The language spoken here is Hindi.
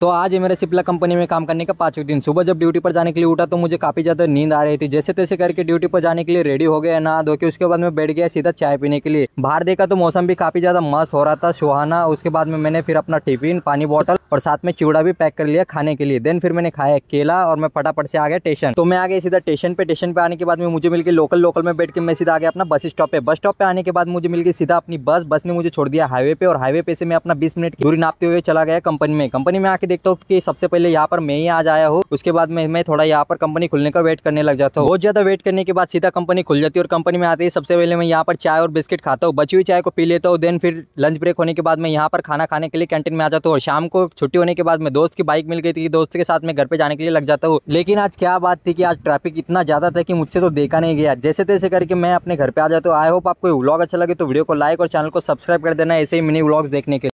तो आज मेरे सिप्ला कंपनी में काम करने का पाँचवें दिन सुबह जब ड्यूटी पर जाने के लिए उठा तो मुझे काफ़ी ज़्यादा नींद आ रही थी जैसे तैसे करके ड्यूटी पर जाने के लिए रेडी हो गया ना धोके उसके बाद मैं बैठ गया सीधा चाय पीने के लिए बाहर देखा तो मौसम भी काफ़ी ज़्यादा मस्त हो रहा था सुहाना उसके बाद में मैंने फिर अपना टिफिन पानी बॉटल और साथ में चिवड़ा भी पैक कर लिया खाने के लिए देन फिर मैंने खाया केला और मैं फटाफट से आ गया स्टेशन तो मैं आ गया सीधा स्टेशन पे स्टेशन पे आने के बाद में मुझे मिल गई लोकल लोकल में बैठ के मैं सीधा आ गया अपना बस स्टॉप पे बस स्टॉप पे आने के बाद मुझे मिल गई सीधा अपनी बस बस ने मुझे छोड़ दिया हाईवे पे और हाईवे पे से मैं अपना बीस मिनट दूरी नापते हुए चला गया कंपनी में कंपनी में आके के देखता हूँ कि सबसे पहले यहाँ पर मैं ही आज आया हूँ उसके बाद में मैं थोड़ा यहाँ पर कंपनी खुलने का वेट करने लग जाता हूँ बहुत ज़्यादा वेट करने के बाद सीधा कंपनी खुल जाती है और कंपनी में आती है सबसे पहले मैं यहाँ पर चाय और बिस्किट खाता हूँ बची हुई चाय को पी लेता हूँ देन फिर लंच ब्रेक होने के बाद मैं यहाँ पर खाना खाने के लिए कैंटीन में आ जाता हूँ और शाम को छुट्टी होने के बाद मैं दोस्त की बाइक मिल गई थी दोस्त के साथ मैं घर पे जाने के लिए लग जाता हूँ लेकिन आज क्या बात थी कि आज ट्रैफिक इतना ज़्यादा था कि मुझसे तो देखा नहीं गया जैसे तैसे करके मैं अपने घर पर आ जाता हूँ आई होप आपको व्लॉग अच्छा लगे तो वीडियो को लाइक और चैनल को सब्सक्राइब कर देना ऐसे ही मिनी व्लॉग्स देखने के लिए